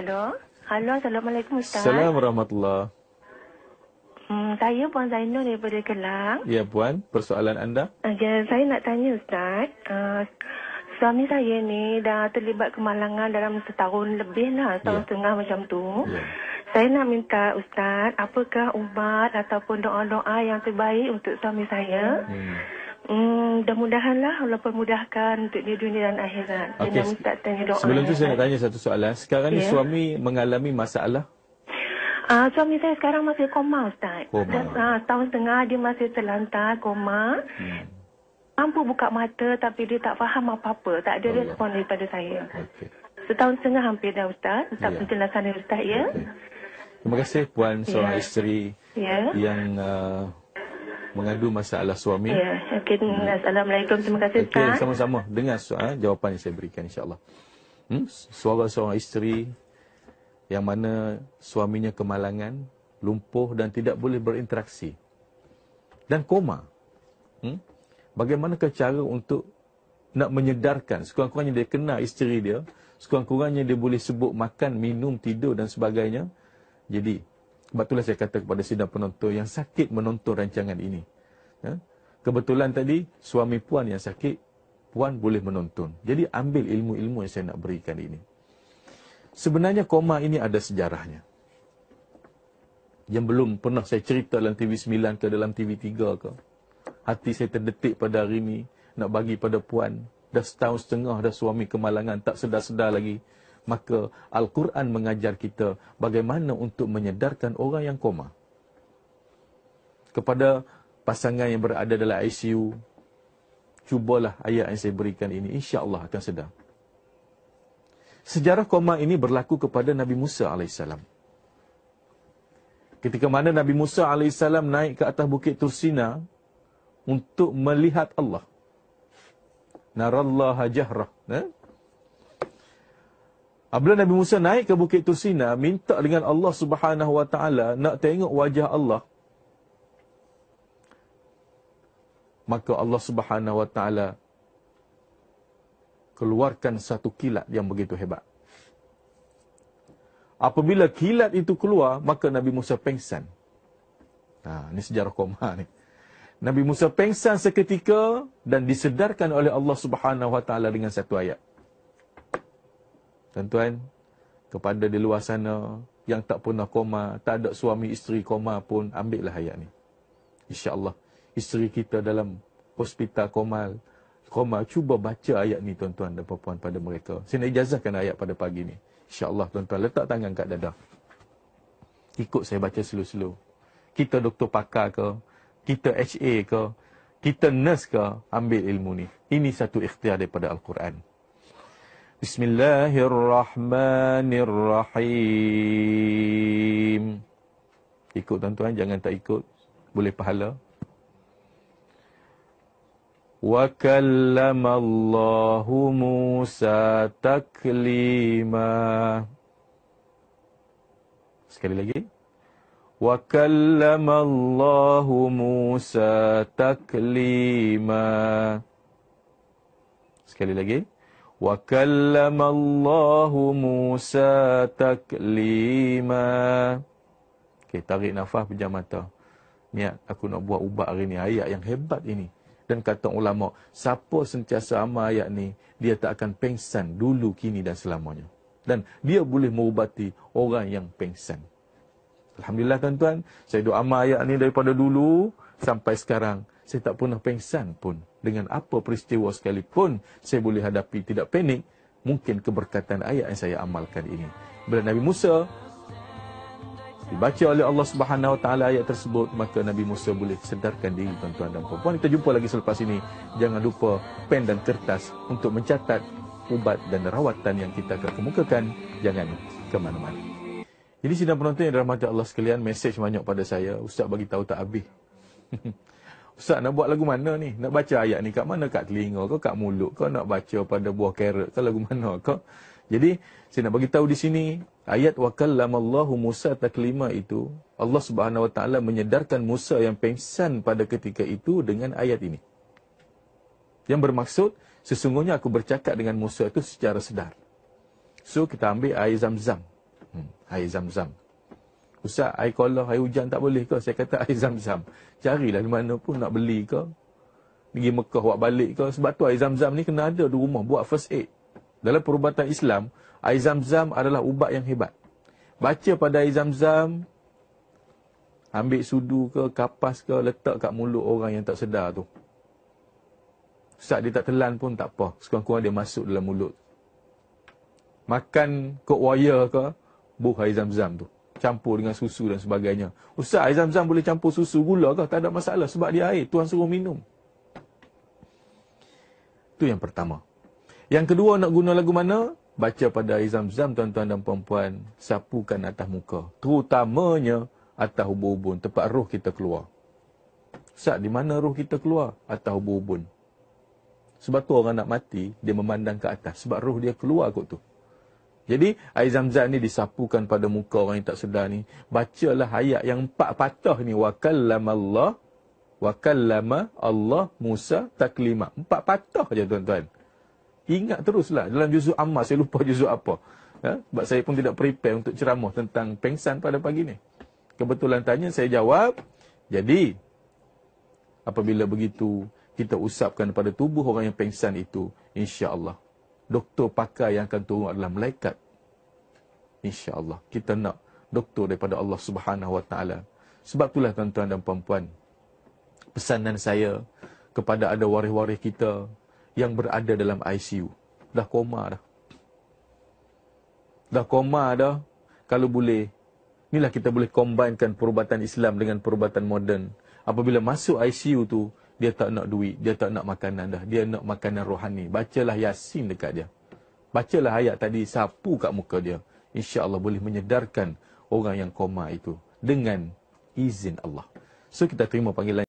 Hello. halo, Assalamualaikum Ustaz. Assalamualaikum warahmatullahi Hmm, saya Puan Zainul daripada Kelang. Ya Puan, persoalan anda? Ya, saya nak tanya Ustaz. Uh, suami saya ni dah terlibat kemalangan dalam setahun lebih lah, setahun ya. setengah macam tu. Ya. Saya nak minta Ustaz, apakah ubat ataupun doa-doa yang terbaik untuk suami saya? Hmm. Hmm, mudah-mudahanlah Allah permudahkan untuk di dunia dan akhirat. Okay. Dan minta tanya doa. Sebelum tu saya nak eh. tanya satu soalan. Sekarang yeah. ni ya. suami mengalami masalah Uh, suami saya sekarang masih koma Ustaz. Koma. Dan, uh, ah, tahun setengah dia masih terlantar koma. Hmm. Mampu buka mata tapi dia tak faham apa-apa. Tak ada oh, respon daripada saya. Okay. Setahun setengah hampir dah Ustaz. Ya. tak yeah. penjelasan dari Ustaz ya. Okay. Terima kasih Puan seorang yeah. isteri yeah. yang uh, mengadu masalah suami. Ya, yeah. okey. Hmm. Assalamualaikum. Terima kasih Ustaz. Okey, sama-sama. Dengar soalan eh, jawapan yang saya berikan insya-Allah. Hmm? Suara seorang isteri yang mana suaminya kemalangan, lumpuh dan tidak boleh berinteraksi dan koma. Hmm? Bagaimana cara untuk nak menyedarkan sekurang-kurangnya dia kena isteri dia, sekurang-kurangnya dia boleh sebut makan, minum, tidur dan sebagainya. Jadi, Kebetulan saya kata kepada sidang penonton yang sakit menonton rancangan ini. Ya? Kebetulan tadi suami puan yang sakit, puan boleh menonton. Jadi ambil ilmu-ilmu yang saya nak berikan ini. Sebenarnya koma ini ada sejarahnya. Yang belum pernah saya cerita dalam TV9 ke dalam TV3 ke. Hati saya terdetik pada hari ini nak bagi pada puan. Dah setahun setengah dah suami kemalangan tak sedar-sedar lagi maka Al-Quran mengajar kita bagaimana untuk menyedarkan orang yang koma. Kepada pasangan yang berada dalam ICU, cubalah ayat yang saya berikan ini, Insya Allah akan sedar. Sejarah koma ini berlaku kepada Nabi Musa AS. Ketika mana Nabi Musa AS naik ke atas bukit Tursina untuk melihat Allah. Narallaha jahrah. Eh? Bila Nabi Musa naik ke Bukit Tursina, minta dengan Allah Subhanahu Wa Taala nak tengok wajah Allah. Maka Allah Subhanahu Wa Taala keluarkan satu kilat yang begitu hebat. Apabila kilat itu keluar, maka Nabi Musa pengsan. Ha, ini sejarah koma ni. Nabi Musa pengsan seketika dan disedarkan oleh Allah Subhanahu Wa Taala dengan satu ayat. Tuan-tuan, kepada di luar sana yang tak pernah koma, tak ada suami isteri koma pun, ambil lah ayat ni. Insya Allah isteri kita dalam hospital koma, koma, cuba baca ayat ni tuan-tuan dan perempuan pada mereka. Saya nak ijazahkan ayat pada pagi ni. InsyaAllah tuan-tuan, letak tangan kat dada. Ikut saya baca selo selo. Kita doktor pakar ke, kita HA ke, kita nurse ke, ambil ilmu ni. Ini satu ikhtiar daripada Al-Quran. Bismillahirrahmanirrahim. ikut tuan-tuan jangan tak ikut boleh pahala wa kallama Musa taklima sekali lagi wa kallama Musa taklima sekali lagi وكلم الله موسى تكليما Okay, tarik nafas, pejam mata. Niat, aku nak buat ubat hari ni. Ayat yang hebat ini. Dan kata ulama, siapa sentiasa amal ayat ni, dia tak akan pengsan dulu, kini dan selamanya. Dan dia boleh merubati orang yang pengsan. Alhamdulillah tuan-tuan, saya doa amal ayat ni daripada dulu sampai sekarang saya tak pernah pengsan pun. Dengan apa peristiwa sekalipun saya boleh hadapi tidak panik, mungkin keberkatan ayat yang saya amalkan ini. Bila Nabi Musa dibaca oleh Allah Subhanahu Wa Taala ayat tersebut, maka Nabi Musa boleh sedarkan diri tuan-tuan dan puan-puan. Kita jumpa lagi selepas ini. Jangan lupa pen dan kertas untuk mencatat ubat dan rawatan yang kita akan kemukakan. Jangan ke mana-mana. Jadi sidang penonton yang dirahmati Allah sekalian, mesej banyak pada saya. Ustaz bagi tahu tak habis. Ustaz nak buat lagu mana ni? Nak baca ayat ni kat mana? Kat telinga kau, kat mulut kau, nak baca pada buah karat kau, lagu mana kau? Jadi, saya nak bagi tahu di sini, ayat wakallamallahu Musa taklima itu, Allah Subhanahu Wa Taala menyedarkan Musa yang pengsan pada ketika itu dengan ayat ini. Yang bermaksud, sesungguhnya aku bercakap dengan Musa itu secara sedar. So, kita ambil air zam-zam. Hmm, air zam-zam. Ustaz, air kolah, air hujan tak boleh ke? Saya kata air zam-zam. Carilah di mana pun nak beli ke. Pergi Mekah buat balik ke. Sebab tu air zam-zam ni kena ada di rumah. Buat first aid. Dalam perubatan Islam, air zam-zam adalah ubat yang hebat. Baca pada air zam-zam, ambil sudu ke, kapas ke, letak kat mulut orang yang tak sedar tu. Ustaz dia tak telan pun tak apa. Sekurang-kurang dia masuk dalam mulut. Makan kok wire ke, buh air zam-zam tu campur dengan susu dan sebagainya. Ustaz, air zam-zam boleh campur susu gula ke? Tak ada masalah sebab dia air. Tuhan suruh minum. Itu yang pertama. Yang kedua nak guna lagu mana? Baca pada air zam-zam tuan-tuan dan puan-puan. Sapukan atas muka. Terutamanya atas hubung-hubung. Tempat roh kita keluar. Ustaz, di mana roh kita keluar? Atas hubung-hubung. Sebab tu orang nak mati, dia memandang ke atas. Sebab roh dia keluar kot tu. Jadi air zam-zam ni disapukan pada muka orang yang tak sedar ni. Bacalah ayat yang empat patah ni. Wa kallama Allah. Wa Allah Musa taklima. Empat patah je tuan-tuan. Ingat teruslah dalam juzuk amal. Saya lupa juzuk apa. Ha? Sebab saya pun tidak prepare untuk ceramah tentang pengsan pada pagi ni. Kebetulan tanya saya jawab. Jadi apabila begitu kita usapkan pada tubuh orang yang pengsan itu. InsyaAllah doktor pakar yang akan turun adalah malaikat. Insya Allah Kita nak doktor daripada Allah Subhanahu Wa Taala. Sebab itulah tuan-tuan dan puan-puan. Pesanan saya kepada ada waris-waris kita yang berada dalam ICU. Dah koma dah. Dah koma dah. Kalau boleh, inilah kita boleh combinekan perubatan Islam dengan perubatan moden. Apabila masuk ICU tu, dia tak nak duit, dia tak nak makanan dah. Dia nak makanan rohani. Bacalah Yasin dekat dia. Bacalah ayat tadi, sapu kat muka dia. Insya Allah boleh menyedarkan orang yang koma itu dengan izin Allah. So kita terima panggilan.